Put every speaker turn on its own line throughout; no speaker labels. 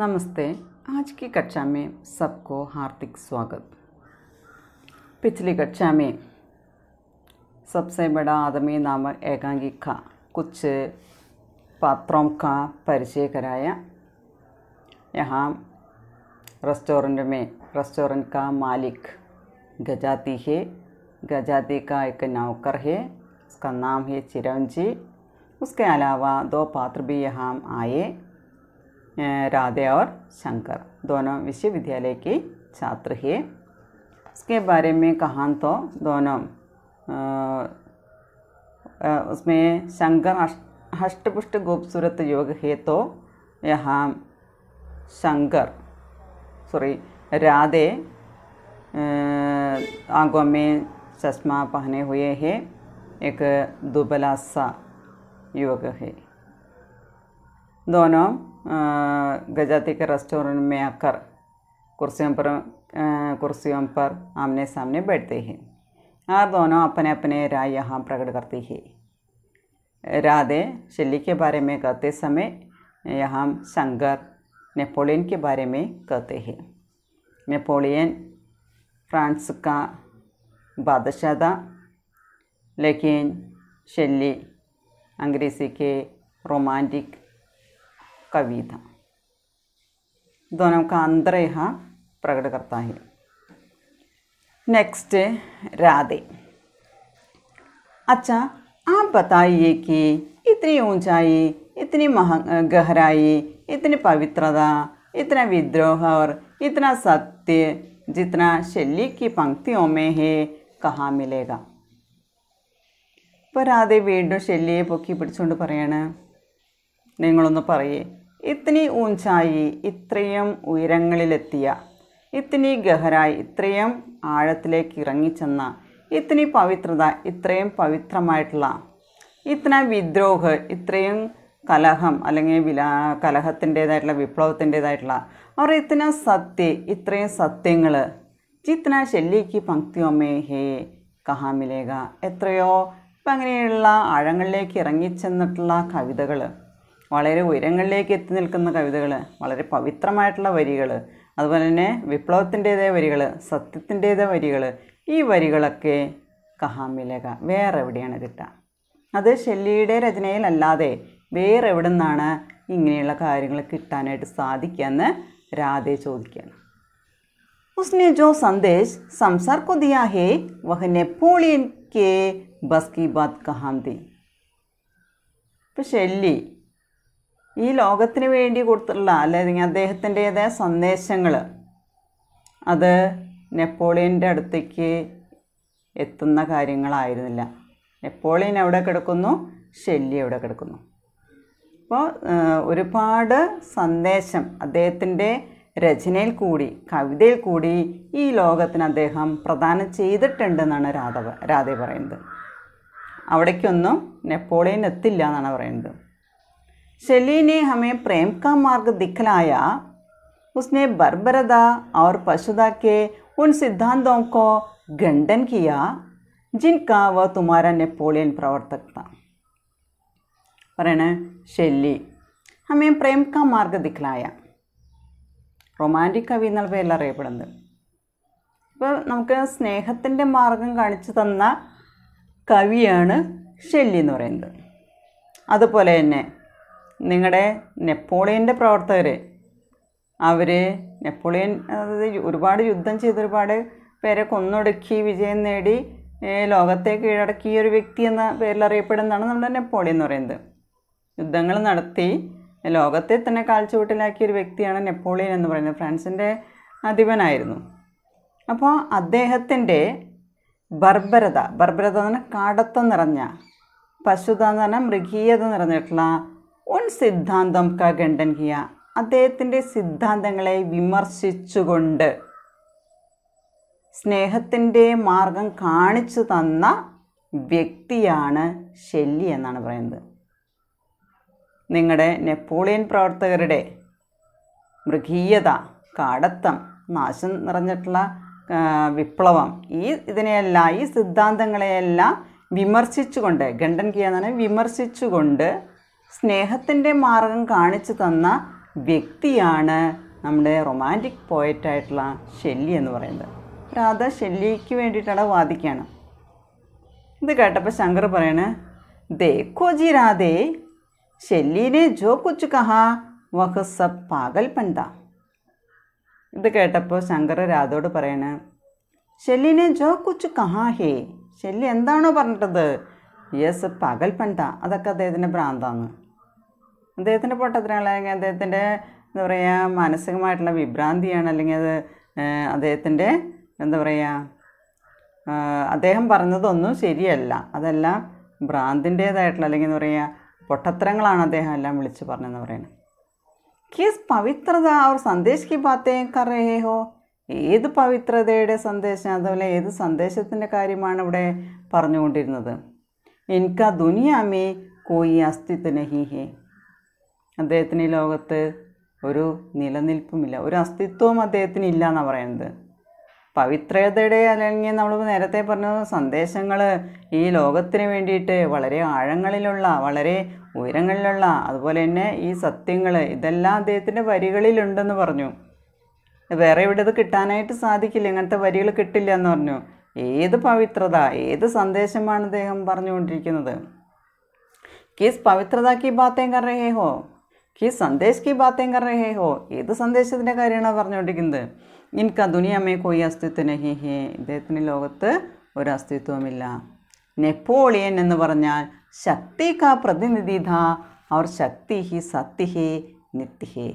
नमस्ते आज की कक्षा में सबको हार्दिक स्वागत पिछली कक्षा में सबसे बड़ा आदमी नामक एकांगी का कुछ पात्रों का परिचय कराया यहाँ रेस्टोरेंट में रेस्टोरेंट का मालिक गजाती है गजाती का एक नौकर है उसका नाम है चिरंजी उसके अलावा दो पात्र भी यहाँ आए राधे और शंकर दोनों विश्वविद्यालय के छात्र है इसके बारे में कहा तो दोनों उसमें शंकर हष्टपुष्ट खूबसूरत योग है तो यहाँ शंकर सॉरी राधे आंखों में चश्मा पहने हुए है एक दुबला सा युवक है दोनों गजाती के रेस्टोरेंट में आकर कुर्सियों पर कुर्सियों पर आमने सामने बैठते हैं और दोनों अपने अपने राय यहाँ प्रकट करती है राधे शैली के बारे में कहते समय यहाँ शंकर नेपोलियन के बारे में कहते हैं नेपोलियन फ्रांस का बादशाह था लेकिन शैली अंग्रेज़ी के रोमांटिक कविता दोनों का अंतर यहाँ प्रकट करता है नेक्स्ट राधे अच्छा आप बताइए कि इतनी ऊंचाई इतनी मह गहराई इतनी पवित्रता इतना विद्रोह और इतना सत्य जितना शैली की पंक्तियों में है कहाँ मिलेगा അപ്പോൾ രാധെ വീണ്ടും ശല്യെ പൊക്കി പിടിച്ചുകൊണ്ട് പറയാണ് ഇത്തിനി ഊഞ്ചായി ഇത്രയും ഉയരങ്ങളിലെത്തിയ ഇത്തിനി ഗഹരായി ഇത്രയും ആഴത്തിലേക്ക് ഇറങ്ങിച്ചെന്ന ഇത്തിനി പവിത്രത ഇത്രയും പവിത്രമായിട്ടുള്ള ഇത്തന വിദ്രോഹ് ഇത്രയും കലഹം അല്ലെങ്കിൽ വില കലഹത്തിൻ്റേതായിട്ടുള്ള വിപ്ലവത്തിൻ്റേതായിട്ടുള്ള അവർ ഇത്തന സത്യ ഇത്രയും സത്യങ്ങൾ ചിത്തന ശല്യക്ക് പങ്ക്തിയൊമേ ഹേ കഹാമിലേഖ എത്രയോ ഇപ്പം അങ്ങനെയുള്ള ആഴങ്ങളിലേക്ക് ഇറങ്ങിച്ചെന്നിട്ടുള്ള കവിതകൾ വളരെ ഉയരങ്ങളിലേക്ക് എത്തി നിൽക്കുന്ന കവിതകൾ വളരെ പവിത്രമായിട്ടുള്ള വരികൾ അതുപോലെ തന്നെ വിപ്ലവത്തിൻ്റേതായ വരികൾ സത്യത്തിൻ്റേതായ വരികൾ ഈ വരികളൊക്കെ കഹാമിലക വേറെ എവിടെയാണ് കിട്ടുക അത് ഷെല്ലിയുടെ രചനയിലല്ലാതെ വേറെ എവിടെ നിന്നാണ് ഇങ്ങനെയുള്ള കാര്യങ്ങൾ കിട്ടാനായിട്ട് സാധിക്കുക എന്ന് രാധെ ചോദിക്കുകയാണ് ഉസ്നെ ജോ സന്ദേശ് സംസാർ को दिया है वह नेपोलियन के बस की बात कहाँ ഈ ലോകത്തിന് വേണ്ടി കൊടുത്തുള്ള അല്ലെങ്കിൽ അദ്ദേഹത്തിൻ്റെതായ സന്ദേശങ്ങൾ അത് നെപ്പോളിയൻ്റെ അടുത്തേക്ക് എത്തുന്ന കാര്യങ്ങളായിരുന്നില്ല നെപ്പോളിയൻ എവിടെ കിടക്കുന്നു ഷെല്ലി എവിടെ കിടക്കുന്നു അപ്പോൾ ഒരുപാട് സന്ദേശം അദ്ദേഹത്തിൻ്റെ രചനയിൽ കൂടി കവിതയിൽ കൂടി ഈ ലോകത്തിന് അദ്ദേഹം പ്രദാനം ചെയ്തിട്ടുണ്ടെന്നാണ് രാധവ രാധ പറയുന്നത് അവിടേക്കൊന്നും നെപ്പോളിയൻ എത്തില്ല എന്നാണ് പറയുന്നത് शैली ने हमें प्रेम का मार्ग दिखलाया उसने बर्बरदा और पशुदा के उन सिद्धांतों को गंडन किया जिनका वह तुम्हारा नेपोलियन प्रवर्तक था പറയണേ ഷെല്ലി हमें प्रेम का मार्ग दिखलाया റൊമാൻറ്റിക് കവി എന്നുള്ള പേരിൽ അറിയപ്പെടുന്നത് ഇപ്പോൾ നമുക്ക് സ്നേഹത്തിൻ്റെ മാർഗം കാണിച്ചു തന്ന കവിയാണ് ഷെല്ലി എന്ന് പറയുന്നത് അതുപോലെ തന്നെ നിങ്ങളുടെ നെപ്പോളിയൻ്റെ പ്രവർത്തകർ അവർ നെപ്പോളിയൻ അതായത് ഒരുപാട് യുദ്ധം ചെയ്ത് ഒരുപാട് പേരെ കൊന്നൊടുക്കി വിജയം നേടി ലോകത്തെ കീഴടക്കിയ ഒരു വ്യക്തി എന്ന പേരിൽ അറിയപ്പെടുന്നതാണ് നമ്മുടെ നെപ്പോളിയൻ എന്ന് പറയുന്നത് യുദ്ധങ്ങൾ നടത്തി ലോകത്തെ തന്നെ കാൽച്ചുവട്ടിലാക്കിയ ഒരു വ്യക്തിയാണ് നെപ്പോളിയൻ എന്ന് പറയുന്നത് ഫ്രാൻസിൻ്റെ അധിപനായിരുന്നു അപ്പോൾ അദ്ദേഹത്തിൻ്റെ ബർബരത ബർബരത എന്ന് പറഞ്ഞാൽ കാടത്വം നിറഞ്ഞ പശുത എന്ന് പറഞ്ഞാൽ മൃഗീയത നിറഞ്ഞിട്ടുള്ള ഉൻ സിദ്ധാന്തം ക കിയ അദ്ദേഹത്തിൻ്റെ സിദ്ധാന്തങ്ങളെ വിമർശിച്ചുകൊണ്ട് സ്നേഹത്തിൻ്റെ മാർഗം കാണിച്ചു തന്ന വ്യക്തിയാണ് ഷെല്ലി എന്നാണ് പറയുന്നത് നിങ്ങളുടെ നെപ്പോളിയൻ പ്രവർത്തകരുടെ മൃഗീയത കടത്തം നാശം നിറഞ്ഞിട്ടുള്ള വിപ്ലവം ഈ ഇതിനെയെല്ലാം ഈ സിദ്ധാന്തങ്ങളെയെല്ലാം വിമർശിച്ചുകൊണ്ട് ഗണ്ടൻ കിയ എന്ന് വിമർശിച്ചുകൊണ്ട് സ്നേഹത്തിൻ്റെ മാർഗം കാണിച്ചു തന്ന വ്യക്തിയാണ് നമ്മുടെ റൊമാൻറ്റിക് പോയറ്റായിട്ടുള്ള ഷെല്ലി എന്ന് പറയുന്നത് രാധ ഷെല്ലിക്ക് വേണ്ടിയിട്ടാണ് വാദിക്കുകയാണ് ഇത് കേട്ടപ്പോൾ ശങ്കർ പറയണേ ദേഖോ ജി രാധേ ഷെല്ലിനെ ജോ കൊച്ചു കഹാ വഹസ പാകൽ പണ്ട ഇത് കേട്ടപ്പോൾ ശങ്കർ രാധയോട് പറയണേ ഷെല്ലിനെ ജോ കൊച്ചു കഹാ ഹേ ഷെല്ലി എന്താണോ പറഞ്ഞിട്ടത് യെസ് പകൽ പണ്ട അതൊക്കെ അദ്ദേഹത്തിൻ്റെ ഭ്രാന്താണ് അദ്ദേഹത്തിൻ്റെ പൊട്ടത്തിനാണ് അല്ലെങ്കിൽ അദ്ദേഹത്തിൻ്റെ എന്താ പറയുക മാനസികമായിട്ടുള്ള വിഭ്രാന്തിയാണ് അല്ലെങ്കിൽ അത് അദ്ദേഹത്തിൻ്റെ എന്താ പറയുക അദ്ദേഹം പറഞ്ഞതൊന്നും ശരിയല്ല അതെല്ലാം ഭ്രാന്തിൻ്റേതായിട്ടുള്ള അല്ലെങ്കിൽ എന്താ പറയുക പൊട്ടത്തരങ്ങളാണ് അദ്ദേഹം എല്ലാം വിളിച്ച് പറഞ്ഞതെന്ന് പറയുന്നത് കിസ് പവിത്രത അവർ സന്ദേശിക്ക് പാത്തേ കറേഹോ ഏത് പവിത്രതയുടെ സന്ദേശം അതുപോലെ ഏത് സന്ദേശത്തിൻ്റെ കാര്യമാണ് ഇവിടെ പറഞ്ഞുകൊണ്ടിരുന്നത് ഇൻക ദുനിയാമേ കോയി അസ്തിത്വ നഹി ഹേ അദ്ദേഹത്തിന് ഈ ലോകത്ത് ഒരു നിലനിൽപ്പുമില്ല ഒരു അസ്തിത്വവും അദ്ദേഹത്തിന് ഇല്ല എന്നാണ് പറയുന്നത് പവിത്രതയുടെ അല്ലെങ്കിൽ നമ്മൾ നേരത്തെ പറഞ്ഞ സന്ദേശങ്ങൾ ഈ ലോകത്തിന് വേണ്ടിയിട്ട് വളരെ ആഴങ്ങളിലുള്ള വളരെ ഉയരങ്ങളിലുള്ള അതുപോലെ തന്നെ ഈ സത്യങ്ങൾ ഇതെല്ലാം അദ്ദേഹത്തിൻ്റെ വരികളിലുണ്ടെന്ന് പറഞ്ഞു വേറെ ഇവിടെ ഇത് കിട്ടാനായിട്ട് സാധിക്കില്ല ഇങ്ങനത്തെ വരികൾ കിട്ടില്ല എന്ന് പറഞ്ഞു ഏത് പവിത്രത ഏത് സന്ദേശമാണ് അദ്ദേഹം പറഞ്ഞുകൊണ്ടിരിക്കുന്നത് കിസ് പവിത്രത കി ബാത്തേം കർ ഹോ കിസ് സന്ദേശ് കി ബാത്തേം കർ ഹോ ഏത് സന്ദേശത്തിൻ്റെ കാര്യമാണ് പറഞ്ഞുകൊണ്ടിരിക്കുന്നത് ഇൻക ദുനിയമ്മേ കോയി അസ്തിത്വം നഹി ഹേ ഇദ്ദേഹത്തിന് ലോകത്ത് ഒരു അസ്തിത്വമില്ല നെപ്പോളിയൻ എന്ന് പറഞ്ഞാൽ ശക്തി ക പ്രതിനിധിധ അവർ ശക്തി ഹി സത്തി ഹേ നിത്യ ഹേ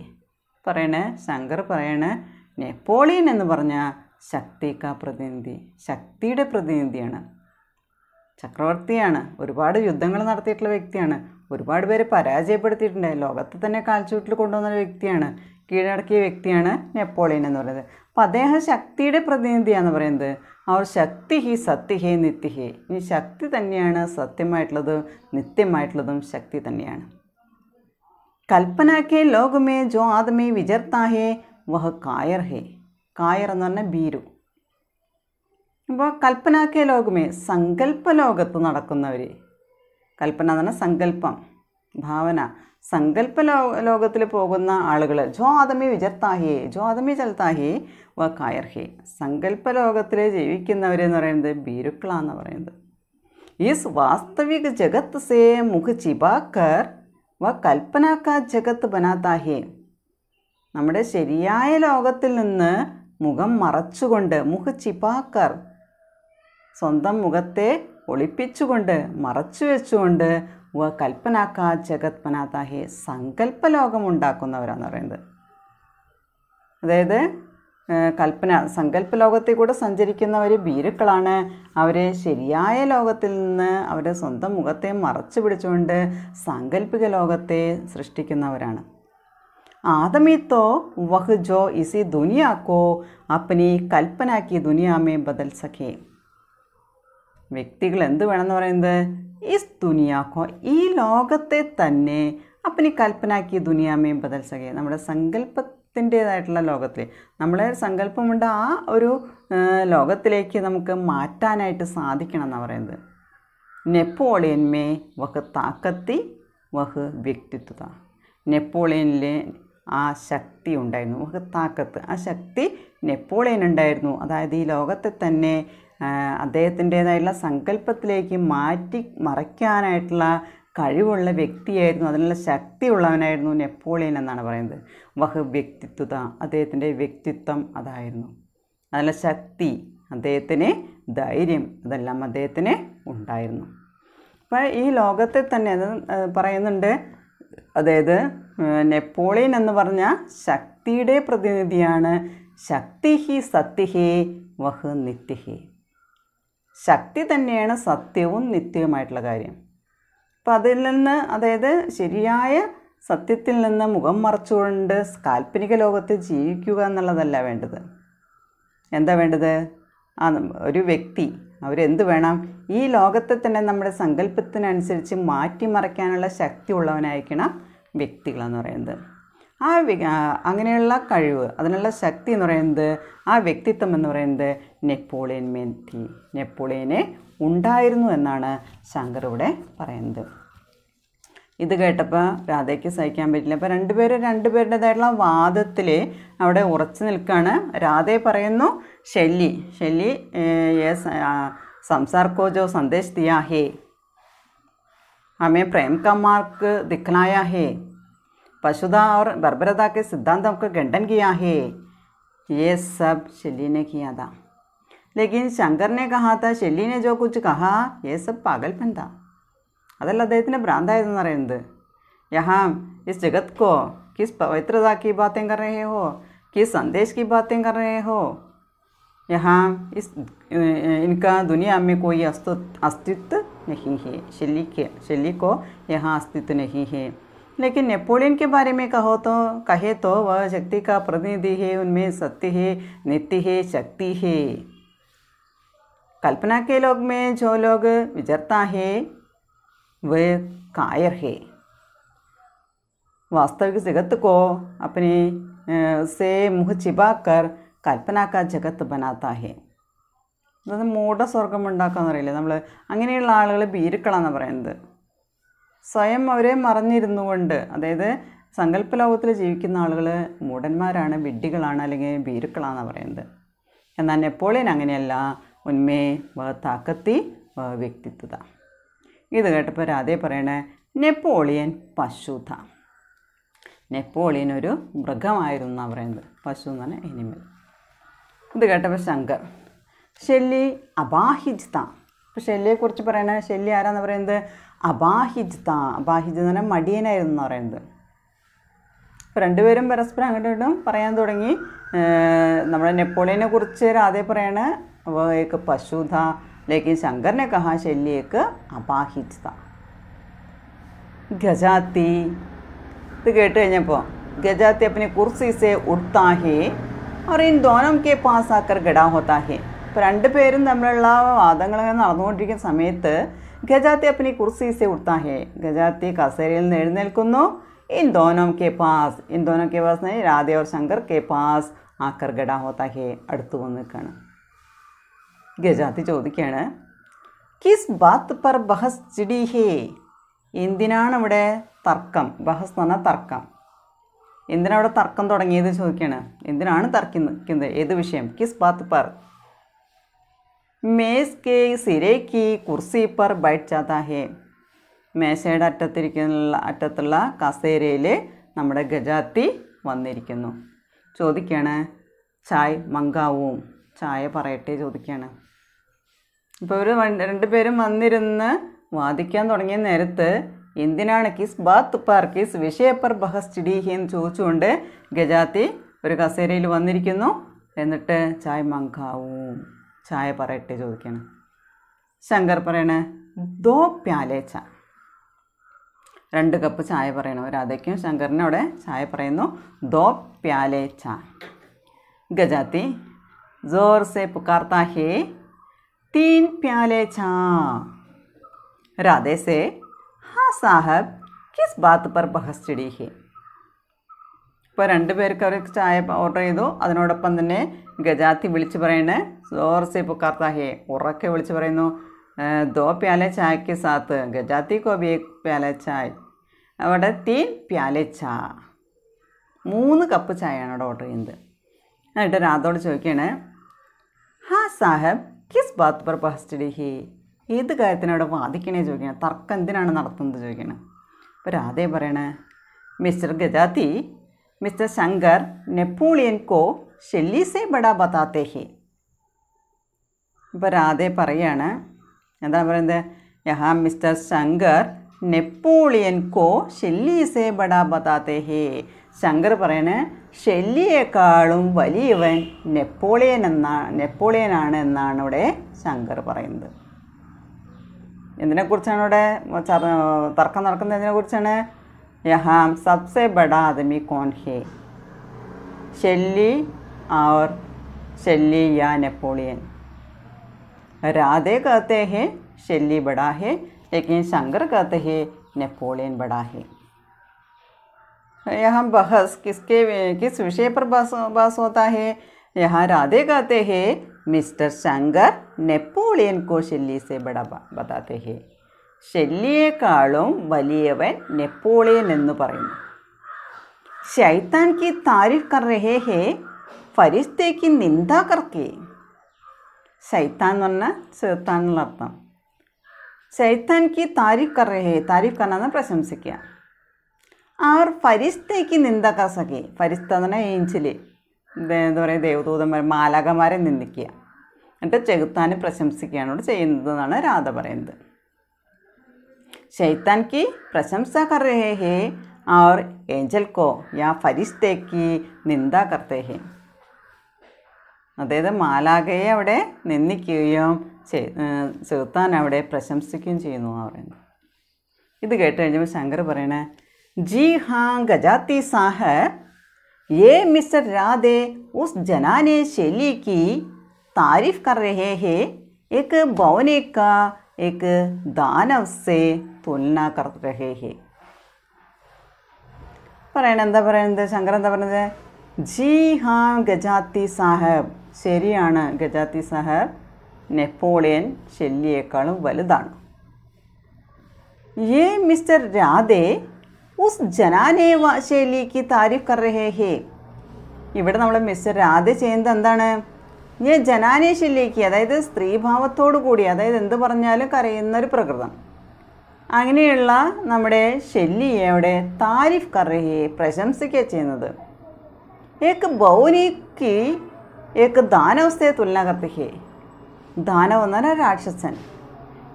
പറയണേ ശങ്കർ പറയണേ നെപ്പോളിയൻ എന്ന് പറഞ്ഞാൽ ശക്തി പ്രതിനിധി ശക്തിയുടെ പ്രതിനിധിയാണ് ചക്രവർത്തിയാണ് ഒരുപാട് യുദ്ധങ്ങൾ നടത്തിയിട്ടുള്ള വ്യക്തിയാണ് ഒരുപാട് പേരെ പരാജയപ്പെടുത്തിയിട്ടുണ്ട് ലോകത്തെ തന്നെ കാൽച്ചൂട്ടിൽ കൊണ്ടുവന്ന വ്യക്തിയാണ് കീഴടക്കിയ വ്യക്തിയാണ് നെപ്പോളിയൻ എന്ന് പറയുന്നത് അപ്പം അദ്ദേഹം ശക്തിയുടെ പ്രതിനിധിയാണെന്ന് പറയുന്നത് അവർ ശക്തി ഹി സത്യ ഹേ നിത്യ ഹേ ഈ ശക്തി തന്നെയാണ് സത്യമായിട്ടുള്ളതും നിത്യമായിട്ടുള്ളതും ശക്തി തന്നെയാണ് കൽപ്പന ലോകമേ ജോ ആദമേ വിചർത്താ വഹ് കായർ ഹേ കായർ എന്ന് പറഞ്ഞാൽ ബീരു അപ്പോൾ കൽപ്പനാക്കിയ ലോകമേ സങ്കല്പ ലോകത്ത് നടക്കുന്നവർ കൽപ്പന എന്ന് പറഞ്ഞാൽ സങ്കല്പം ഭാവന സങ്കല്പ ലോ ലോകത്തിൽ പോകുന്ന ആളുകൾ ജോ ആദമി വിചർത്താഹിയെ ജോ ആദമി ചൽത്താഹി വ കായർഹി സങ്കല്പ ലോകത്തിൽ ജീവിക്കുന്നവരെന്ന് പറയുന്നത് ബീരുക്കളാന്ന് പറയുന്നത് ഈസ് വാസ്തവിക ജഗത്ത് സേ മുഖ് ചിബാക്കർ വ കൽപ്പനാക്ക ജഗത്ത് ബനാത്താഹി നമ്മുടെ ശരിയായ ലോകത്തിൽ നിന്ന് മുഖം മറച്ചുകൊണ്ട് മുഖച്ചിപ്പാക്കർ സ്വന്തം മുഖത്തെ ഒളിപ്പിച്ചുകൊണ്ട് മറച്ചു വെച്ചുകൊണ്ട് വ കൽപ്പനാക്ക ജഗത്മനാഥാഹെ സങ്കല്പലോകമുണ്ടാക്കുന്നവരാന്ന് പറയുന്നത് അതായത് കൽപ്പന സങ്കല്പ ലോകത്തിൽ കൂടെ സഞ്ചരിക്കുന്നവർ ഭീരുക്കളാണ് അവരെ ശരിയായ ലോകത്തിൽ നിന്ന് അവരുടെ സ്വന്തം മുഖത്തെ മറച്ചു പിടിച്ചുകൊണ്ട് സാങ്കല്പിക ലോകത്തെ സൃഷ്ടിക്കുന്നവരാണ് आदमी तो वह जो इसी दुनिया को अपनी कल्पना की दुनिया में बदल सके വ്യക്തികൾ എന്ത് വേണമെന്ന് പറയുന്നത് ഈ ദുനിയാക്കോ ഈ ലോകത്തെ തന്നെ അപ്പനി കൽപ്പനാക്കി ദുനിയാമേ ബദൽ സകേ നമ്മുടെ സങ്കല്പത്തിൻ്റേതായിട്ടുള്ള ലോകത്തിൽ നമ്മളെ സങ്കല്പമുണ്ട് ആ ഒരു ലോകത്തിലേക്ക് നമുക്ക് മാറ്റാനായിട്ട് സാധിക്കണം എന്നാണ് പറയുന്നത് നെപ്പോളിയന്മേ വഹ് താക്കത്തി വഹ് വ്യക്തിത്വത നെപ്പോളിയനിലെ ആ ശക്തി ഉണ്ടായിരുന്നു നമുക്ക് താക്കത്ത് ആ ശക്തി നെപ്പോളിയൻ ഉണ്ടായിരുന്നു അതായത് ഈ ലോകത്തെ തന്നെ അദ്ദേഹത്തിൻ്റെതായുള്ള സങ്കല്പത്തിലേക്ക് മാറ്റി മറയ്ക്കാനായിട്ടുള്ള കഴിവുള്ള വ്യക്തിയായിരുന്നു അതിനുള്ള ശക്തിയുള്ളവനായിരുന്നു നെപ്പോളിയൻ എന്നാണ് പറയുന്നത് വഹ് വ്യക്തിത്വത അദ്ദേഹത്തിൻ്റെ വ്യക്തിത്വം അതായിരുന്നു അതിനുള്ള ശക്തി അദ്ദേഹത്തിന് ധൈര്യം അതെല്ലാം അദ്ദേഹത്തിന് ഉണ്ടായിരുന്നു അപ്പോൾ ഈ ലോകത്തെ തന്നെ അത് പറയുന്നുണ്ട് അതായത് നെപ്പോളിയൻ എന്ന് പറഞ്ഞ ശക്തിയുടെ പ്രതിനിധിയാണ് ശക്തിഹി സത്യഹേ വഹ് നിത്യഹേ ശക്തി തന്നെയാണ് സത്യവും നിത്യവുമായിട്ടുള്ള കാര്യം അപ്പം അതിൽ നിന്ന് അതായത് ശരിയായ സത്യത്തിൽ നിന്ന് മുഖം മറച്ചുകൊണ്ട് കാൽപ്പനിക ലോകത്ത് ജീവിക്കുക എന്നുള്ളതല്ല വേണ്ടത് എന്താ വേണ്ടത് ഒരു വ്യക്തി അവരെന്ത് വേണം ഈ ലോകത്തെ തന്നെ നമ്മുടെ സങ്കല്പത്തിനനുസരിച്ച് മാറ്റിമറിക്കാനുള്ള ശക്തി ഉള്ളവനായിരിക്കണം വ്യക്തികളെന്ന് പറയുന്നത് ആ അങ്ങനെയുള്ള കഴിവ് അതിനുള്ള ശക്തി എന്ന് പറയുന്നത് ആ വ്യക്തിത്വം എന്ന് പറയുന്നത് നെപ്പോളിയൻ മെൻറ്റി നെപ്പോളിയനെ ഉണ്ടായിരുന്നു എന്നാണ് ശങ്കർ ഇവിടെ പറയുന്നത് ഇത് കേട്ടപ്പോൾ രാധയ്ക്ക് സഹിക്കാൻ പറ്റില്ല അപ്പോൾ രണ്ടുപേരും രണ്ടുപേരുടേതായിട്ടുള്ള വാദത്തിൽ അവിടെ ഉറച്ചു നിൽക്കുകയാണ് രാധയെ പറയുന്നു ഷെല്ലി ഷെല്ലി യെസ് സംസാർക്കോ ജോ സന്ദേശ് തിയാ ഹേ ഹമേ പ്രേംകമാർക്ക് ദിഖലായ ഹേ പശുത ഓർ ബർബരതാക്കെ സിദ്ധാന്തമൊക്കെ ഗണ്ടൻ കിയാ ഹേ ये സബ് शेली കിയാതാ किया ശങ്കറിനെ കഹാത്ത शंकर ജോ കുച്ച് കഹാ शेली സബ് जो कुछ अदल अद भ्रांत പറയുന്നത് यहाँ इस जगत को किस पवित्रता की बातें कर रहे हो किस संदेश की बातें कर रहे हो यहाँ इस इनका दुनिया में कोई अस्तित्व नहीं है शैली के शैली को यहाँ अस्तित्व नहीं है लेकिन नेपोलियन के बारे में कहो तो कहे तो वह शक्ति का प्रतिनिधि है उनमें सत्य है नीति है शक्ति है कल्पना के लोग में जो लोग विचरता है वह कायर है वास्तविक जगत को अपने से मुंह छिपा कर കൽപ്പന കാ ജഗത്ത് ബനാത്താഹെ അതായത് മൂഢസ്വർഗം ഉണ്ടാക്കാമെന്നറിയില്ലേ നമ്മൾ അങ്ങനെയുള്ള ആളുകൾ ഭീരുക്കളാണ് പറയുന്നത് സ്വയം അവരെ മറിഞ്ഞിരുന്നു കൊണ്ട് അതായത് സങ്കല്പ ലോകത്തിൽ ജീവിക്കുന്ന ആളുകൾ മൂടന്മാരാണ് വിഡ്ഢികളാണ് അല്ലെങ്കിൽ ഭീരുക്കളാണ് പറയുന്നത് എന്നാൽ നെപ്പോളിയൻ അങ്ങനെയല്ല ഉന്മേ വ താക്കത്തി വ്യക്തിത്വത ഇത് കേട്ടപ്പോൾ രാധേ പറയണേ നെപ്പോളിയൻ പശുധ നെപ്പോളിയൻ ഒരു മൃഗമായിരുന്നു എന്നാണ് പറയുന്നത് പശു എന്ന് പറഞ്ഞാൽ എനിമൽ ഇത് കേട്ടപ്പോൾ ശങ്കർ ഷെല്ലി അബാഹിജ്ത ഇപ്പോൾ ഷെല്ലിയെക്കുറിച്ച് പറയണ ഷെല്ലി ആരാന്ന് പറയുന്നത് അബാഹിജ്ത അബാഹിജ് എന്ന് പറഞ്ഞാൽ മടിയനായിരുന്നു എന്ന് പറയുന്നത് ഇപ്പോൾ രണ്ടുപേരും പരസ്പരം അങ്ങോട്ടും ഇങ്ങോട്ടും പറയാൻ തുടങ്ങി നമ്മുടെ നെപ്പോളിയനെ കുറിച്ച് രാധെ അപ്പോൾ പശുധ लेकिन शंकर ने कहा शल्य एक അപാഹിത ഗജാത്തി ഇത് കേട്ട് കഴിഞ്ഞപ്പോൾ ഗजाते अपने कुर्सी से उठता है और इन दोनों के पास आकर गड़ा होता है ഇപ്പോൾ രണ്ടുപേരും തമ്മിലുള്ള വാദങ്ങൾ നടന്നുകൊണ്ടിരിക്കുന്ന സമയത്ത് ഗജാത്തെ अपनी कुर्सी से उठता है ഗജാത്തി കസേരയിൽ നിന്ന് എഴുന്നേൽക്കുന്നു इन दोनों के पास इन दोनों के पास नहीं राधे और शंकर के पास आकर गड़ा होता है അടുത്തു വന്ന് നിൽക്കുകയാണ് ഗജാത്തി ചോദിക്കുകയാണ് കിസ് ബാത്ത് പർ ബഹസ് ചിടി ഹേ എന്തിനാണ് ഇവിടെ തർക്കം ബഹസ് എന്ന് പറഞ്ഞാൽ തർക്കം എന്തിനാണ് ഇവിടെ തർക്കം തുടങ്ങിയത് ചോദിക്കുകയാണ് എന്തിനാണ് തർക്കിക്കുന്നത് ഏത് വിഷയം കിസ് ബാത്ത് പർ മേസ് കെ സിരേ കി കുർസി പർ ബൈറ്റ് ചാത്താ ഹേ മേശയുടെ അറ്റത്തിരിക്കുന്ന അറ്റത്തുള്ള കസേരയിൽ നമ്മുടെ ഗജാത്തി വന്നിരിക്കുന്നു ചോദിക്കുകയാണ് ചായ് മങ്കാവും ചായ പറയട്ടെ ചോദിക്കുകയാണ് അപ്പോൾ ഇവർ രണ്ടുപേരും വന്നിരുന്ന് വാദിക്കാൻ തുടങ്ങിയ നേരത്ത് എന്തിനാണ് കിസ് ബാത്ത് പാർക്കിസ് വിഷയപ്പർ ബഹസ് ചിടീഹി എന്ന് ചോദിച്ചുകൊണ്ട് ഗജാത്തി ഒരു കസേരയിൽ വന്നിരിക്കുന്നു എന്നിട്ട് ചായ മങ്കാവൂ ചായ പറയട്ടെ ചോദിക്കണം ശങ്കർ പറയണ ദോ പ്യാലേച്ച രണ്ട് കപ്പ് ചായ പറയണം രാധയ്ക്കും ശങ്കറിനും അവിടെ ചായ പറയുന്നു ദോ പ്യാലേച്ച ഗജാത്തി ജോർ സെ പുക്കാർത്താഹേ तीन प्याले चा राधे से हाँ साहब किस बात पर बहस चिड़ी है ഇപ്പോൾ രണ്ട് പേർക്ക് അവർ ചായ ഓർഡർ ചെയ്തു അതിനോടൊപ്പം തന്നെ ഗജാത്തി വിളിച്ച് പറയണേ സോർസെ പുക്കാർത്താഹേ ഉറക്കെ വിളിച്ച് പറയുന്നു ദോ പ്യാല ചായക്ക് സാത്ത് ഗജാത്തി കോബിയെ പ്യാല ചായ് അവിടെ തീൻ പ്യാല ചാ മൂന്ന് കപ്പ് ചായയാണ് അവിടെ ഓർഡർ ചെയ്യുന്നത് എന്നിട്ട് രാധോട് ചോദിക്കുകയാണ് ഹാ സാഹബ് കിസ് ബാത്ത് പർ ബഹസ്റ്റഡി ഹി ഏത് കാര്യത്തിന് അവിടെ വാദിക്കണേ ചോദിക്കണം തർക്കം എന്തിനാണ് നടത്തുന്നത് ചോദിക്കണം അപ്പോൾ രാധേ പറയണേ mister Gajathi mister Shankar Napoleon കോ ഷെല്ലീസെ ബഡാ ബതാത്തേ ഹി ഇപ്പോൾ രാധേ പറയാണ് എന്താ പറയുന്നത് യഹാ മിസ്റ്റർ ശങ്കർ നെപ്പോളിയൻ കോ ഷെല്ലി ഷെല്ലീസെ ബഡാ ബതാത്തേ ഹേ ശങ്കർ പറയണ ഷെല്ലിയേക്കാളും വലിയവൻ നെപ്പോളിയൻ എന്നാണ് നെപ്പോളിയനാണ് എന്നാണ് ഇവിടെ ശങ്കർ പറയുന്നത് എന്തിനെക്കുറിച്ചാണ് ഇവിടെ തർക്കം നടക്കുന്നത് നടക്കുന്നതിനെക്കുറിച്ചാണ് യഹാം സബ്സെ ബഡ ആദമി കോൺ ഹേ ഷെല്ലി और ഷെല്ലി യാ നെപ്പോളിയൻ രാധേ कहते हैं ഷെല്ലി बड़ा है लेकिन शंकर कहते हैं नेपोलियन बड़ा है यहाँ बहस किसके किस विषय पर बस बस होता है यहाँ राधे कहते हैं मिस्टर शंकर नेपोलियन को शैली से बड़ा बताते हैं शैलिये വലിയവൻ നെപ്പോളിയൻ എന്ന് പറയുന്നു शैतान की तारीफ कर रहे हैं फरिश्ते की निंदा करके शैतान എന്ന് शैतान ചേർത്താനുള്ള അർത്ഥം ശൈത്താൻക്ക് താരിഫ് കർ താരിഫ് കർണ പ്രശംസിക്കുക അവർ ഫരിസ്തയ്ക്ക് നിന്ദക്ക സഖി ഫരിസ്ത എന്ന് പറഞ്ഞാൽ ഏഞ്ചിൽ എന്താ പറയുക ദേവദൂതന്മാർ മാലകമാരെ നിന്ദിക്കുക എന്നിട്ട് ചെകുത്താനെ പ്രശംസിക്കുകയാണ് ഇവിടെ ചെയ്യുന്നതെന്നാണ് രാധ പറയുന്നത് शैतान की प्रशंसा कर रहे हैं और एंजल को നിന്ദ करते हैं അതായത് മാലാകയെ അവിടെ നിന്ദിക്കുകയും ചെറുത്താൻ അവിടെ പ്രശംസിക്കുകയും ചെയ്യുന്നു എന്ന് പറയുന്നു ഇത് കേട്ട് കഴിഞ്ഞപ്പോൾ ശങ്കർ പറയണേ ജി ഹാ ഗജാത്തി സാഹ യേ മിസ്റ്റർ രാധെ ഉസ് ജനാനെ ശെല്ലിക്ക് താരിഫ് കർ രഹേ ഹേ एक बौने का एक दानव से തുലന കർ രഹേ ഹേ പറയണ എന്താ പറയുന്നത് ശങ്കർ എന്താ പറയുന്നത് ജി ഹാ ഗജാത്തി സാഹബ് ശരിയാണ് ഗജാത്തി സാഹബ് നെപ്പോളിയൻ ഷെല്ലിയേക്കാളും വലുതാണ് ഏ മിസ്റ്റർ രാധേ ഉസ് ജനാനെ ശൈലിക്ക് താരിഫ് കറേ ഹേ ഇവിടെ നമ്മൾ മിസ്റ്റർ രാധ ചെയ്യുന്നത് എന്താണ് ഞാൻ ജനാനേ ജനാനേഷിലേക്ക് അതായത് സ്ത്രീഭാവത്തോടു കൂടി അതായത് എന്ത് പറഞ്ഞാലും കരയുന്നൊരു പ്രകൃതം അങ്ങനെയുള്ള നമ്മുടെ ശല്യയെ താരിഫ് കറേ പ്രശംസിക്കുക ചെയ്യുന്നത് ഏക്ക് ബൗനിക്ക് ഏക്ക് ദാനവസ്ഥയെ തുലന കർത്തഹേ ദാനവ് എന്ന് പറഞ്ഞാൽ രാക്ഷസൻ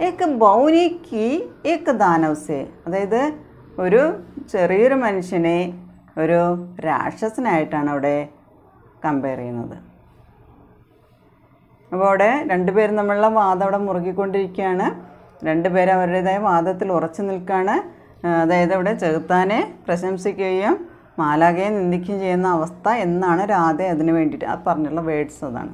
ഏക്ക് ബൗനിക്ക് ഏക്ക് ദാനവസെ അതായത് ഒരു ചെറിയൊരു മനുഷ്യനെ ഒരു രാക്ഷസനായിട്ടാണ് അവിടെ കമ്പയർ ചെയ്യുന്നത് അപ്പോൾ അവിടെ രണ്ടുപേരും നമ്മളുടെ വാദം അവിടെ മുറുകിക്കൊണ്ടിരിക്കുകയാണ് രണ്ടുപേരും അവരുടേതായ വാദത്തിൽ ഉറച്ചു നിൽക്കുകയാണ് അതായത് അവിടെ ചെറുത്താനെ പ്രശംസിക്കുകയും മാലാകയെ നിന്ദിക്കുകയും ചെയ്യുന്ന അവസ്ഥ എന്നാണ് രാധ അതിന് വേണ്ടിയിട്ട് പറഞ്ഞുള്ള വേർഡ്സ് അതാണ്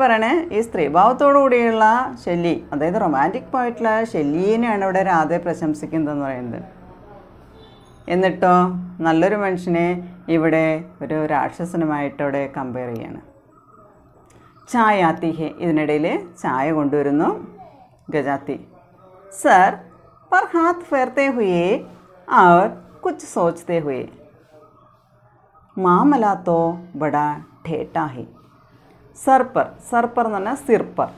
പറയണേ ഈ സ്ത്രീഭാവത്തോടു കൂടിയുള്ള ശല്യ അതായത് റൊമാൻറ്റിക് പോയിട്ടുള്ള ശല്യനെയാണ് ഇവിടെ രാധയെ പ്രശംസിക്കുന്നതെന്ന് പറയുന്നത് എന്നിട്ടോ നല്ലൊരു മനുഷ്യനെ ഇവിടെ ഒരു രാക്ഷസനുമായിട്ടോടെ കമ്പയർ ചെയ്യാണ് ചായ ചായാത്തിഹെ ഇതിനിടയിൽ ചായ കൊണ്ടുവരുന്നു ഗജാത്തി സർ പർ ഹാത്ത് ഫേർത്തേ ഹുയേ അവർ കുച്ച് സോച്ച്തേ ഹുയേ മാമലാത്തോ ബഡാ ഠേട്ടാ സർപ്പർ സർപ്പർ എന്ന് പറഞ്ഞാൽ സിർപ്പർ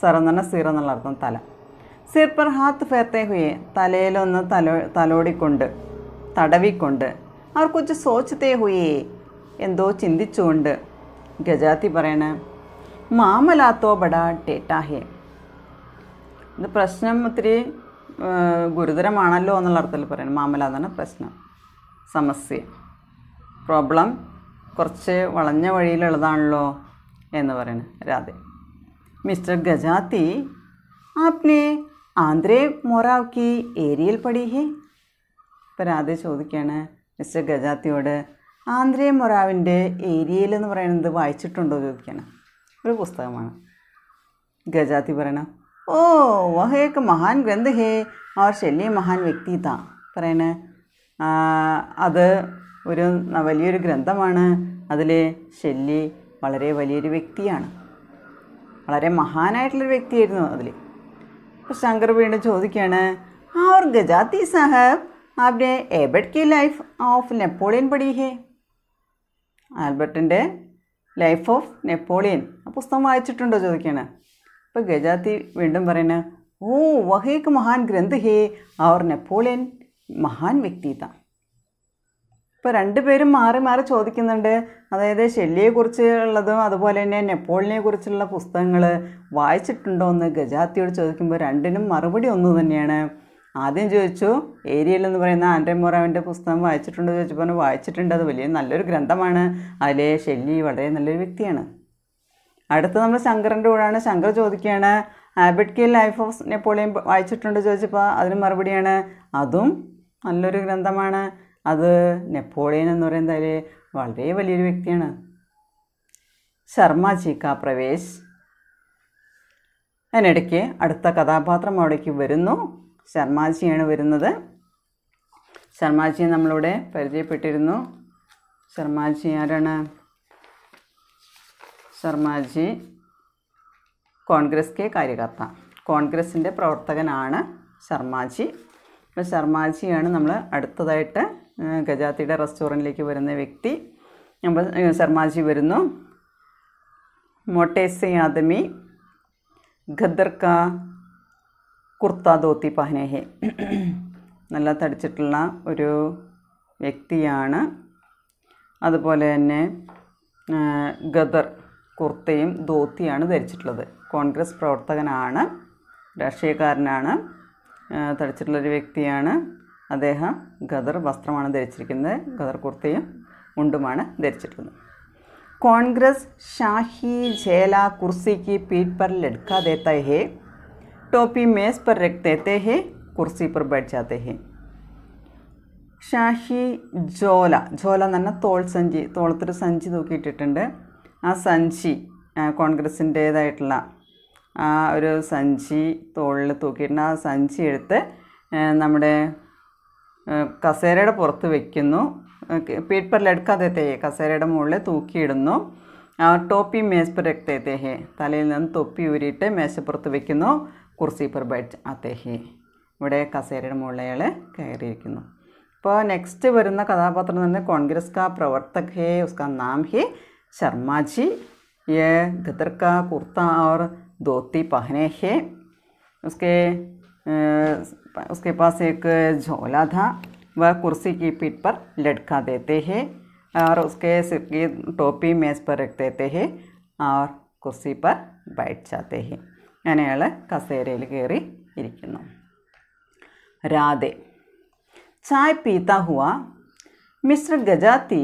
സർ എന്ന് പറഞ്ഞാൽ സിർ എന്നുള്ള അർത്ഥം തല സിർപ്പർ ഹാത്ത് ഫേർത്തേ ഹുയെ തലയിലൊന്ന് തലോ തലോടിക്കൊണ്ട് തടവിക്കൊണ്ട് അവർ കൊച്ചു സോച്ചത്തേ ഹുയേ എന്തോ ചിന്തിച്ചുകൊണ്ട് ഗജാത്തി പറയണ മാമലാത്തോ ബടാ ടേറ്റാഹേ ഇത് പ്രശ്നം ഒത്തിരി ഗുരുതരമാണല്ലോ എന്നുള്ള അർത്ഥത്തിൽ പറയണം മാമലാതാണ് പ്രശ്നം സമസ്യ പ്രോബ്ലം കുറച്ച് വളഞ്ഞ വഴിയിലുള്ളതാണല്ലോ എന്ന് പറയുന്നത് രാധേ മിസ്റ്റർ ഗജാത്തി ആപ്നെ ആന്ധ്രേ മൊറാവ്ക്കി കി ഏരിയയിൽ പടി ഇപ്പം രാധേ ചോദിക്കുകയാണ് മിസ്റ്റർ ഗജാത്തിയോട് ആന്ധ്രേ മൊറാവിൻ്റെ ഏരിയയിൽ എന്ന് പറയുന്നത് വായിച്ചിട്ടുണ്ടോ ചോദിക്കുകയാണ് ഒരു പുസ്തകമാണ് ഗജാത്തി പറയണം ഓ വഹേക്ക് മഹാൻ ഗ്രന്ഥ ഹേ അവർ ശല്യ മഹാൻ വ്യക്തി താ പറയണ അത് ഒരു വലിയൊരു ഗ്രന്ഥമാണ് അതിൽ ശല്യ വളരെ വലിയൊരു വ്യക്തിയാണ് വളരെ മഹാനായിട്ടുള്ളൊരു വ്യക്തിയായിരുന്നു അതിൽ അപ്പോൾ ശങ്കർ വീണ്ടും ചോദിക്കുകയാണ് और ഗജാത്തി साहब आपने एबर्ट की ലൈഫ് ഓഫ് നെപ്പോളിയൻ പഠി ആൽബർട്ടിൻ്റെ ലൈഫ് ഓഫ് നെപ്പോളിയൻ ആ പുസ്തകം വായിച്ചിട്ടുണ്ടോ ചോദിക്കുകയാണ് അപ്പോൾ ഗജാത്തി വീണ്ടും പറയുന്നത് ഓ വഹേക്ക് മഹാൻ ഗ്രന്ഥ ഹേ അവർ നെപ്പോളിയൻ മഹാൻ വ്യക്തിത്താണ് ഇപ്പോൾ രണ്ടുപേരും മാറി മാറി ചോദിക്കുന്നുണ്ട് അതായത് ഷെല്ലിയെക്കുറിച്ച് ഉള്ളതും അതുപോലെ തന്നെ നെപ്പോളിനെ കുറിച്ചുള്ള പുസ്തകങ്ങൾ വായിച്ചിട്ടുണ്ടോ എന്ന് ഗജാത്തിയോട് ചോദിക്കുമ്പോൾ രണ്ടിനും മറുപടി ഒന്ന് തന്നെയാണ് ആദ്യം ചോദിച്ചു ഏരിയൽ എന്ന് പറയുന്ന ആൻഡ്രെ മൊറാവിൻ്റെ പുസ്തകം വായിച്ചിട്ടുണ്ടോ ചോദിച്ചപ്പോൾ വായിച്ചിട്ടുണ്ട് അത് വലിയ നല്ലൊരു ഗ്രന്ഥമാണ് അതിലെ ഷെല്ലി വളരെ നല്ലൊരു വ്യക്തിയാണ് അടുത്ത നമ്മൾ ശങ്കറിൻ്റെ കൂടെയാണ് ശങ്കർ ചോദിക്കുകയാണ് ആബിഡ് കെ ലൈഫ് ഓഫ് നെപ്പോളിയൻ വായിച്ചിട്ടുണ്ടോ ചോദിച്ചപ്പോൾ അതിന് മറുപടിയാണ് അതും നല്ലൊരു ഗ്രന്ഥമാണ് അത് നെപ്പോളിയൻ എന്ന് പറയുന്നത് വളരെ വലിയൊരു വ്യക്തിയാണ് ശർമ്മ ചീക്ക പ്രവേശ് അതിനിടയ്ക്ക് അടുത്ത കഥാപാത്രം അവിടേക്ക് വരുന്നു ശർമാജിയാണ് വരുന്നത് ശർമാജിയെ നമ്മളിവിടെ പരിചയപ്പെട്ടിരുന്നു ശർമാജി ആരാണ് ശർമാജി കോൺഗ്രസ് കെ കാര്യകർത്ത കോൺഗ്രസിൻ്റെ പ്രവർത്തകനാണ് ശർമാജി അപ്പോൾ ശർമാജിയാണ് നമ്മൾ അടുത്തതായിട്ട് ഗജാത്തിയുടെ റെസ്റ്റോറൻറ്റിലേക്ക് വരുന്ന വ്യക്തി അപ്പോൾ ശർമാജി വരുന്നു മോട്ടേസെ ആദമി ഖദർക്ക കുർത്ത ദോത്തി പഹനേഹെ നല്ല തടിച്ചിട്ടുള്ള ഒരു വ്യക്തിയാണ് അതുപോലെ തന്നെ ഗദർ കുർത്തയും ധോത്തിയാണ് ധരിച്ചിട്ടുള്ളത് കോൺഗ്രസ് പ്രവർത്തകനാണ് രാഷ്ട്രീയക്കാരനാണ് തടിച്ചിട്ടുള്ളൊരു വ്യക്തിയാണ് അദ്ദേഹം ഖദർ വസ്ത്രമാണ് ധരിച്ചിരിക്കുന്നത് ഖദർ കുർത്തയും മുണ്ടുമാണ് ധരിച്ചിട്ടുള്ളത് കോൺഗ്രസ് ഷാഹി ജേല कुर्सी की പർ पर लटका देता है टोपी मेज पर रख देते हैं कुर्सी पर बैठ जाते हैं ഷാഹി ജോല ജോല എന്ന് പറഞ്ഞാൽ തോൾ സഞ്ചി തോളത്തൊരു സഞ്ചി തൂക്കിയിട്ടിട്ടുണ്ട് ആ സഞ്ചി കോൺഗ്രസിൻ്റേതായിട്ടുള്ള ആ ഒരു സഞ്ചി തോളിൽ തൂക്കിയിട്ടുണ്ട് ആ സഞ്ചി എടുത്ത് നമ്മുടെ കസേരയുടെ പുറത്ത് വെക്കുന്നു പേപ്പറിൽ എടുക്കാതെ ലഡ്ക്കാ കസേരയുടെ മുകളിൽ തൂക്കിയിടുന്നു ടോപ്പി മേശപ്പുറത്തെ തേഹേ തലയിൽ നിന്ന് തൊപ്പി ഊരിയിട്ട് മേശപ്പുറത്ത് വെക്കുന്നു കുർസി പർ ബെഡ് അതേഹെ ഇവിടെ കസേരയുടെ മുകളിൽ അയാൾ കയറിയിരിക്കുന്നു ഇപ്പോൾ നെക്സ്റ്റ് വരുന്ന കഥാപാത്രം എന്ന് പറഞ്ഞാൽ കോൺഗ്രസ് കാ പ്രവർത്തക ഹേ ഉസ്കാ നാം ഹി ശർമാജി ये गदर കുർത്ത ഓർ और പഹനേ ഹേ हैं उसके पास एक झोला था वह कुर्सी की पीठ पर लटका देते हैं और उसके सिर की टोपी मेज पर रख देते हैं और कुर्सी पर बैठ जाते हैं अने कसेरे कैरी इन राधे चाय पीता हुआ मिस्टर गजाती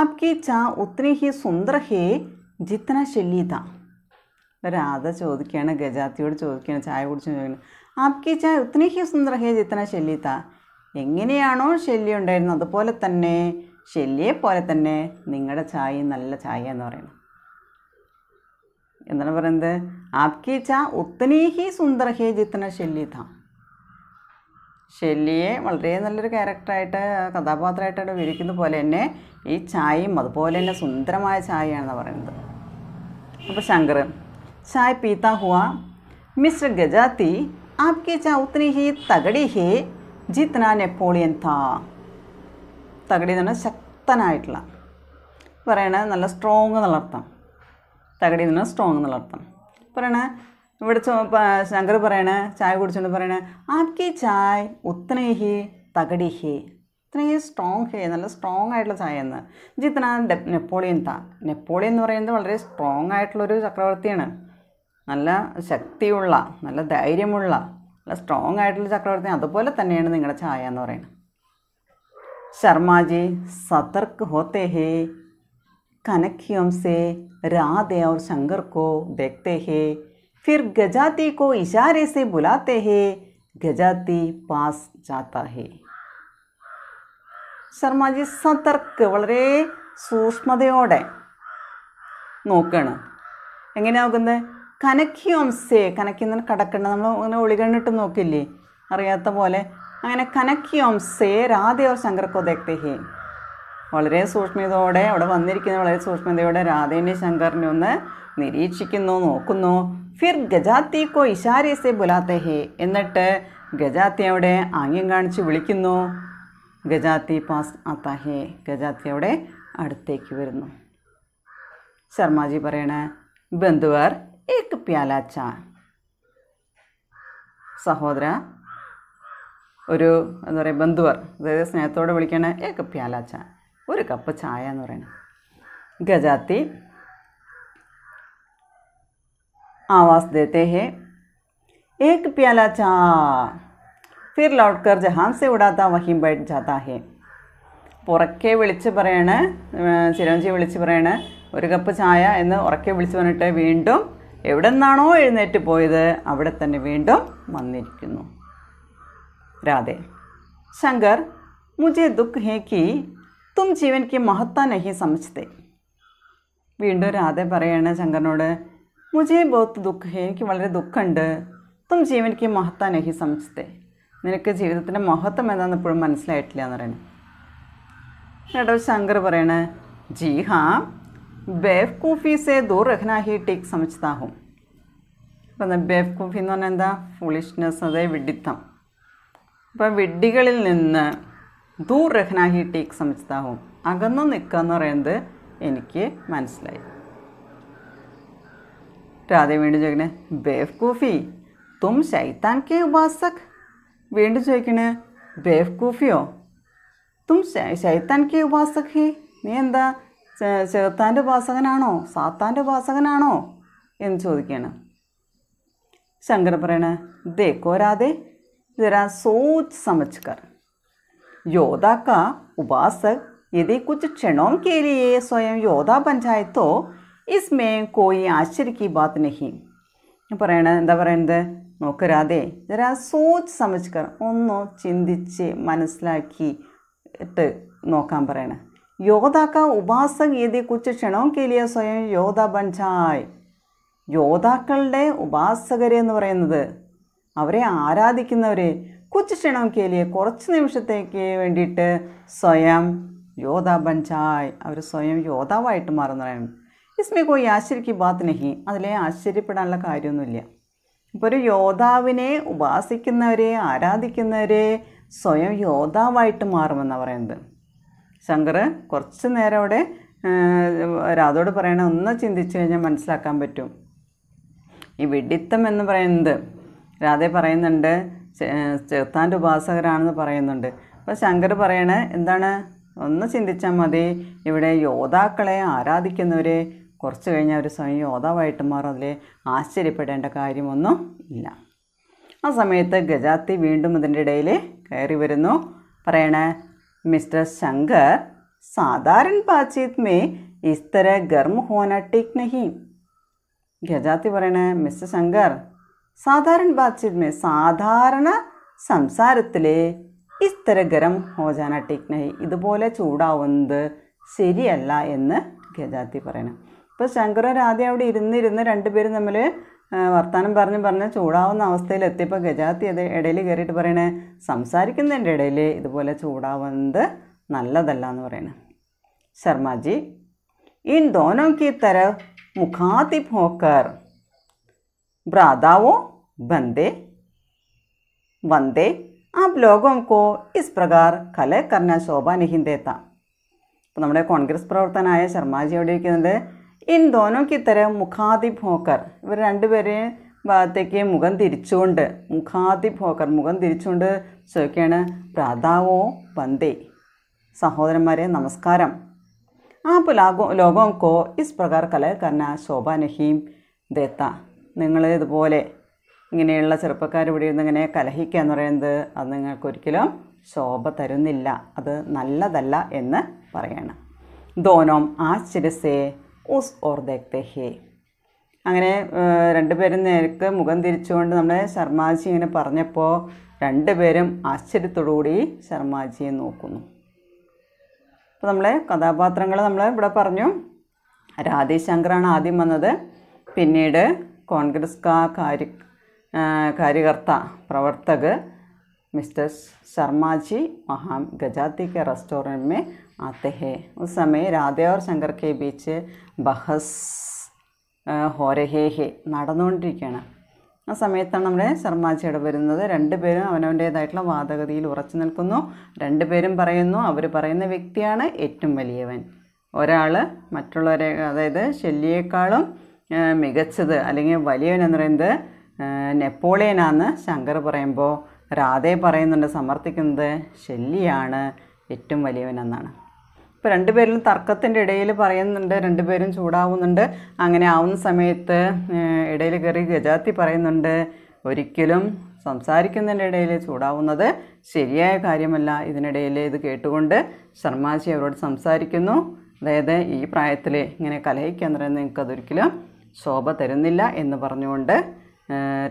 आपकी चाय उतनी ही सुंदर है जितना शिली था രാധ ചോദിക്കുകയാണ് ഗജാത്തിയോട് ചോദിക്കുകയാണ് ചായ കുടിച്ച് ചോദിക്കുന്നു ആപ്കി ചായ ഉത്തനേ ഹി സുന്ദർ ഹേ ജിത്തന ശല്യത എങ്ങനെയാണോ ശല്യം ഉണ്ടായിരുന്നത് അതുപോലെ തന്നെ ശല്യെ പോലെ തന്നെ നിങ്ങളുടെ ചായ നല്ല ചായ എന്ന് പറയുന്നത് എന്താണ് പറയുന്നത് ആപ്കി ചായ ഉത്തനേ ഹി സുന്ദര ഹേ ജിത്തന ശല്യത്ത ഷെല്ലിയെ വളരെ നല്ലൊരു ക്യാരക്ടറായിട്ട് കഥാപാത്രമായിട്ടാണ് വിരിക്കുന്ന പോലെ തന്നെ ഈ ചായയും അതുപോലെ തന്നെ സുന്ദരമായ ചായയാണെന്നാണ് പറയുന്നത് അപ്പോൾ ശങ്കർ चाय पीता हुआ मिस्टर गजाती आपकी चाय उतनी ही തകടി ഹേ ജിത്ന നെപ്പോളിയൻ താ തകടി എന്ന് പറഞ്ഞാൽ ശക്തനായിട്ടുള്ള പറയണ നല്ല സ്ട്രോങ് എന്നുള്ള അർത്ഥം തകടി എന്ന് പറഞ്ഞാൽ സ്ട്രോങ് എന്നുള്ള അർത്ഥം പറയണ ഇവിടെ ശങ്കർ പറയണേ ചായ കുടിച്ചുകൊണ്ട് പറയണേ ആക്കി ചായ് ഉത്തനേ ഹി തകടി ഹേ ഇത്രയും സ്ട്രോങ് ഹേ നല്ല സ്ട്രോങ് ആയിട്ടുള്ള ചായ എന്ന് ജിത്തന നെപ്പോളിയൻ താ നെപ്പോളിയൻ എന്ന് പറയുന്നത് വളരെ സ്ട്രോങ് ആയിട്ടുള്ളൊരു ചക്രവർത്തിയാണ് നല്ല ശക്തിയുള്ള നല്ല ധൈര്യമുള്ള നല്ല സ്ട്രോങ് ആയിട്ടുള്ള ചക്രവർത്തി അതുപോലെ തന്നെയാണ് നിങ്ങളുടെ ചായ എന്ന് പറയുന്നത് ശർമാജി സതർക്ക് ഹോത്തേ ഹേ കനക്കിയം രാധേ ഓർ ശങ്കർ കോ ദേഖത്തെ ഹേ ഫിർ ഗജാത്തി കോ ഇഷാരെ സെ ബുലാത്തെ ഹേ ഗജാത്തി പാസ് ജാത്ത ഹേ ശർമാജി സതർക്ക് വളരെ സൂക്ഷ്മതയോടെ നോക്കുകയാണ് എങ്ങനെയാകുന്നത് കനക്കിയോംസേ കനക്കിന്ന് കടക്കണ്ട നമ്മൾ ഇങ്ങനെ ഒളികണ്ണിട്ട് നോക്കില്ലേ അറിയാത്ത പോലെ അങ്ങനെ കനക്കിയോംസേ രാധേ ഓർ ശങ്കർക്കോ ദേക്തേഹി വളരെ സൂക്ഷ്മതയോടെ അവിടെ വന്നിരിക്കുന്ന വളരെ സൂക്ഷ്മതയോടെ രാധേനെ ശങ്കറിനെ ഒന്ന് നിരീക്ഷിക്കുന്നു നോക്കുന്നു ഫിർ ഗജാത്തി കോ ഇഷാരേസെ ബുലാത്തഹേ എന്നിട്ട് ഗജാത്തി അവിടെ ആംഗ്യം കാണിച്ച് വിളിക്കുന്നു ഗജാത്തി പാസ് അത്താഹേ ഗജാത്തി അവിടെ അടുത്തേക്ക് വരുന്നു ശർമാജി പറയണേ ബന്ധുവർ एक प्याला चाय सहोदर उ रेन बंदुवर அதாவது ஸ்நேஹத்தோட വിളിക്കണേ એક प्याला ચા ഒരു കപ്പ് ചായ എന്ന് പറയുന്നത് ഗജാതി आवाज देते हैं एक प्याला चाय फिर लौट कर जहां से उड़ाता वहीं बैठ जाता है पुरക്കേ വിളിച്ചു പറയണേ சிரஞ்சீ വിളിച്ചു പറയണേ ഒരു കപ്പ് ചായ എന്ന് ഉറക്കേ വിളിച്ചു പറണ്ടേ വീണ്ടും എവിടെ നിന്നാണോ എഴുന്നേറ്റ് പോയത് അവിടെ തന്നെ വീണ്ടും വന്നിരിക്കുന്നു രാധേ ശങ്കർ മുജേ ദുഃഖ് ഹേ കി തും ജീവൻ കി മഹത്ത നഹി സമജ്തേ വീണ്ടും രാധ പറയാണ് ശങ്കറിനോട് മുജേ ബോത്ത് ദുഃഖ് ഹേ എനിക്ക് വളരെ ദുഃഖമുണ്ട് തും ജീവൻ കി മഹത്ത നഹി സമജ്തേ നിനക്ക് ജീവിതത്തിൻ്റെ മഹത്വം എന്താണെന്ന് ഇപ്പോഴും മനസ്സിലായിട്ടില്ല എന്ന് പറയുന്നത് കേട്ടോ ശങ്കർ പറയണേ ജി ഹാ ബേവ്കൂഫി സെ ദൂർ റഹ്ന ഹി ടീക്ക് സമജ്താഹും അപ്പം എന്താ ബേവ്കൂഫി എന്ന് പറഞ്ഞാൽ എന്താ ഫുളിഷ്നെസ് അതായത് വിഡിത്തം അപ്പം വിഡ്ഡികളിൽ നിന്ന് ദൂർ റഹ്ന ഹി ടീക്ക് സമജ്താഹും അകന്നു നിൽക്കുക എന്ന് പറയുന്നത് എനിക്ക് മനസ്സിലായി രാധേ വീണ്ടും ചോദിക്കണേ ബേവ്കൂഫി തും ശൈത്താൻ കെ ഉപാസക് വീണ്ടും ചോദിക്കണേ ബേവ്കൂഫിയോ തും ശൈത്താൻ കെ ഉപാസക് ഹി നീ എന്താ ചേർത്താൻ്റെ ഉപാസകനാണോ സാത്താൻ്റെ ഉപാസകനാണോ എന്ന് ചോദിക്കുകയാണ് ശങ്കർ പറയണ ദേക്കോരാതെ ജരാ സോച്ച് സമജ്കർ योद्धा का उपासक यदि कुछ കയറിയേ സ്വയം യോധാ പഞ്ചായത്തോ ഇസ്മേ കോയി ആശ്ചര്യക്ക് ബാത്ത് നഹി പറയണ എന്താ പറയണത് നോക്കരാതെ ജരാ സോച്ച് സമജ്കർ ഒന്നോ ചിന്തിച്ച് മനസ്സിലാക്കിയിട്ട് നോക്കാൻ പറയണേ योद्धा കാ उपासक കുച്ച് कुछ क्षणों സ്വയം യോധ ബഞ്ചായ് യോദ്ധാക്കളുടെ ഉപാസകരെ എന്ന് പറയുന്നത് അവരെ ആരാധിക്കുന്നവരെ കുച്ച് ക്ഷണോ കേലിയ കുറച്ച് നിമിഷത്തേക്ക് വേണ്ടിയിട്ട് സ്വയം യോധ ബഞ്ചായ് അവർ സ്വയം യോദ്ധാവായിട്ട് മാറുന്നതാണ് ഇസ്മി കോയി ആശ്ചര്യക്ക് ബാത്ത് നഹി അതിലെ ആശ്ചര്യപ്പെടാനുള്ള കാര്യമൊന്നുമില്ല ഇപ്പോൾ ഒരു യോദ്ധാവിനെ ഉപാസിക്കുന്നവരെ ആരാധിക്കുന്നവരെ സ്വയം യോദ്ധാവായിട്ട് മാറുമെന്നാണ് പറയുന്നത് ശങ്കർ കുറച്ച് നേരം അവിടെ രാധോട് പറയണ ഒന്ന് ചിന്തിച്ചു കഴിഞ്ഞാൽ മനസ്സിലാക്കാൻ പറ്റും ഈ വിഡിത്തം എന്ന് പറയുന്നത് രാധേ പറയുന്നുണ്ട് ചേർത്താൻ്റെ ഉപാസകരാണെന്ന് പറയുന്നുണ്ട് അപ്പോൾ ശങ്കർ പറയണേ എന്താണ് ഒന്ന് ചിന്തിച്ചാൽ മതി ഇവിടെ യോദ്ധാക്കളെ ആരാധിക്കുന്നവരെ കുറച്ച് കഴിഞ്ഞാൽ ഒരു സ്വയം യോദ്ധാവായിട്ട് മാറും അതിൽ ആശ്ചര്യപ്പെടേണ്ട കാര്യമൊന്നും ഇല്ല ആ സമയത്ത് ഗജാത്തി വീണ്ടും ഇതിൻ്റെ ഇടയിൽ കയറി വരുന്നു പറയണേ मिस्टर शंकर साधारण बातचीत में इस तरह गर्म होना ठीक नहीं ഗജാത്തി പറയണേ മിസ്റ്റർ ശങ്കർ സാധാരണ ബാത്ചിത്മേ സാധാരണ സംസാരത്തിൽ ഇസ്തര ഗരം ഹോജാന ടിക്നഹി ഇതുപോലെ ചൂടാവുന്നത് ശരിയല്ല എന്ന് ഗജാത്തി പറയണം ഇപ്പോൾ ശങ്കർ ആദ്യം അവിടെ ഇരുന്നിരുന്ന് രണ്ടുപേരും തമ്മിൽ വർത്തമാനം പറഞ്ഞ് പറഞ്ഞ് ചൂടാവുന്ന അവസ്ഥയിൽ എത്തിയപ്പോൾ ഗജാത്തി അത് ഇടയിൽ കയറിയിട്ട് പറയണേ സംസാരിക്കുന്നതിൻ്റെ ഇടയിൽ ഇതുപോലെ ചൂടാവുന്നത് നല്ലതല്ല എന്ന് പറയണേ ശർമാജി ഈ ദോനോ കി തര മുഖാതി ഭോക്കർ ബ്രാതാവോ ബന്ദേ വന്ദേ आप लोगों को इस प्रकार കല करना शोभा नहीं देता അപ്പോൾ നമ്മുടെ കോൺഗ്രസ് പ്രവർത്തനായ ശർമാജി എവിടെ ഇരിക്കുന്നത് ഇൻ ദോനോ കി തര मुखातिब होकर ഇവർ രണ്ടുപേരെയും ഭാഗത്തേക്ക് മുഖം തിരിച്ചുകൊണ്ട് മുഖാതിബ് ഭോക്കർ മുഖം തിരിച്ചുകൊണ്ട് ചോദിക്കുകയാണ് പ്രാതാവോ പന്തേ സഹോദരന്മാരെ നമസ്കാരം ആ लोगों ലോകം കോ ഇസ് प्रकार കല കന്ന ശോഭാനഹീം ദത്ത നിങ്ങൾ ഇതുപോലെ ഇങ്ങനെയുള്ള ചെറുപ്പക്കാർ ഇവിടെ ഇരുന്ന് ഇങ്ങനെ കലഹിക്കുക എന്ന് പറയുന്നത് അത് നിങ്ങൾക്കൊരിക്കലും ശോഭ തരുന്നില്ല അത് നല്ലതല്ല എന്ന് പറയണം ദോനോം ആശ്ചര്യസേ ഉസ് ഓർ ദേക്തഹേ അങ്ങനെ രണ്ടുപേരും നേരക്ക് മുഖം തിരിച്ചുകൊണ്ട് നമ്മളെ ശർമാജി ഇങ്ങനെ പറഞ്ഞപ്പോൾ രണ്ടുപേരും ആശ്ചര്യത്തോടുകൂടി ശർമാജിയെ നോക്കുന്നു അപ്പോൾ നമ്മളെ കഥാപാത്രങ്ങൾ നമ്മൾ ഇവിടെ പറഞ്ഞു രാധേശങ്കറാണ് ആദ്യം വന്നത് പിന്നീട് കോൺഗ്രസ് കാര്യ കാര്യകർത്ത പ്രവർത്തകർ मिस्टर शर्मा जी वहाँ गजाती के रेस्टोरेंट में आते हैं उस समय राधे और शंकर के बीच ബഹസ് ഹോരഹേഹെ നടന്നുകൊണ്ടിരിക്കുകയാണ് ആ സമയത്താണ് നമ്മുടെ ശർമാജിയുടെ വരുന്നത് രണ്ടുപേരും അവനവൻ്റേതായിട്ടുള്ള വാദഗതിയിൽ ഉറച്ചു നിൽക്കുന്നു രണ്ടുപേരും പറയുന്നു അവർ പറയുന്ന വ്യക്തിയാണ് ഏറ്റവും വലിയവൻ ഒരാൾ മറ്റുള്ളവരെ അതായത് ശല്യേക്കാളും മികച്ചത് അല്ലെങ്കിൽ വലിയവൻ എന്ന് പറയുന്നത് നെപ്പോളിയനാന്ന് ശങ്കർ പറയുമ്പോൾ രാധയെ പറയുന്നുണ്ട് സമർത്ഥിക്കുന്നത് ശല്യാണ് ഏറ്റവും വലിയവനെന്നാണ് ഇപ്പോൾ രണ്ടുപേരും തർക്കത്തിൻ്റെ ഇടയിൽ പറയുന്നുണ്ട് രണ്ടുപേരും ചൂടാവുന്നുണ്ട് അങ്ങനെ ആവുന്ന സമയത്ത് ഇടയിൽ കയറി ഗജാത്തി പറയുന്നുണ്ട് ഒരിക്കലും സംസാരിക്കുന്നതിൻ്റെ ഇടയിൽ ചൂടാവുന്നത് ശരിയായ കാര്യമല്ല ഇതിനിടയിൽ ഇത് കേട്ടുകൊണ്ട് ശർമാജി അവരോട് സംസാരിക്കുന്നു അതായത് ഈ പ്രായത്തിൽ ഇങ്ങനെ കലഹിക്കാൻ പറയുന്നത് നിങ്ങൾക്കതൊരിക്കലും ശോഭ തരുന്നില്ല എന്ന് പറഞ്ഞുകൊണ്ട്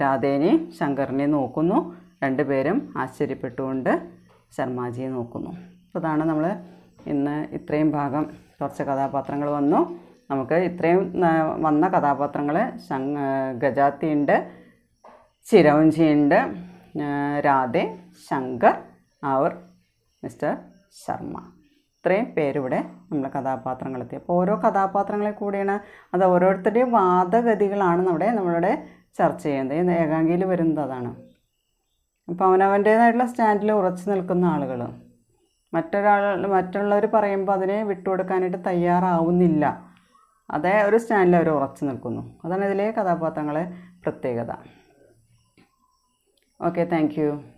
രാധേനെ ശങ്കറിനെ നോക്കുന്നു രണ്ടുപേരും ആശ്ചര്യപ്പെട്ടുകൊണ്ട് ശർമാജിയെ നോക്കുന്നു അപ്പോൾ അതാണ് നമ്മൾ ഇന്ന് ഇത്രയും ഭാഗം കുറച്ച് കഥാപാത്രങ്ങൾ വന്നു നമുക്ക് ഇത്രയും വന്ന കഥാപാത്രങ്ങൾ ഗജാത്തിയുണ്ട് ചിരവഞ്ചിയുണ്ട് രാധെ ശങ്കർ അവർ മിസ്റ്റർ ശർമ്മ ഇത്രയും പേരിവിടെ നമ്മൾ കഥാപാത്രങ്ങളെത്തി അപ്പോൾ ഓരോ കഥാപാത്രങ്ങളെ കൂടിയാണ് അത് ഓരോരുത്തരുടെയും വാദഗതികളാണ് നമ്മുടെ നമ്മളുടെ ചർച്ച ചെയ്യുന്നത് ഏകാംഗിയിൽ വരുന്നത് അതാണ് അപ്പോൾ അവനവൻ്റേതായിട്ടുള്ള സ്റ്റാൻഡിൽ ഉറച്ചു നിൽക്കുന്ന ആളുകൾ മറ്റൊരാൾ മറ്റുള്ളവർ പറയുമ്പോൾ അതിനെ വിട്ടുകൊടുക്കാനായിട്ട് തയ്യാറാവുന്നില്ല അതേ ഒരു സ്റ്റാൻഡിൽ അവർ ഉറച്ചു നിൽക്കുന്നു അതാണ് ഇതിലെ കഥാപാത്രങ്ങളെ പ്രത്യേകത ഓക്കെ താങ്ക്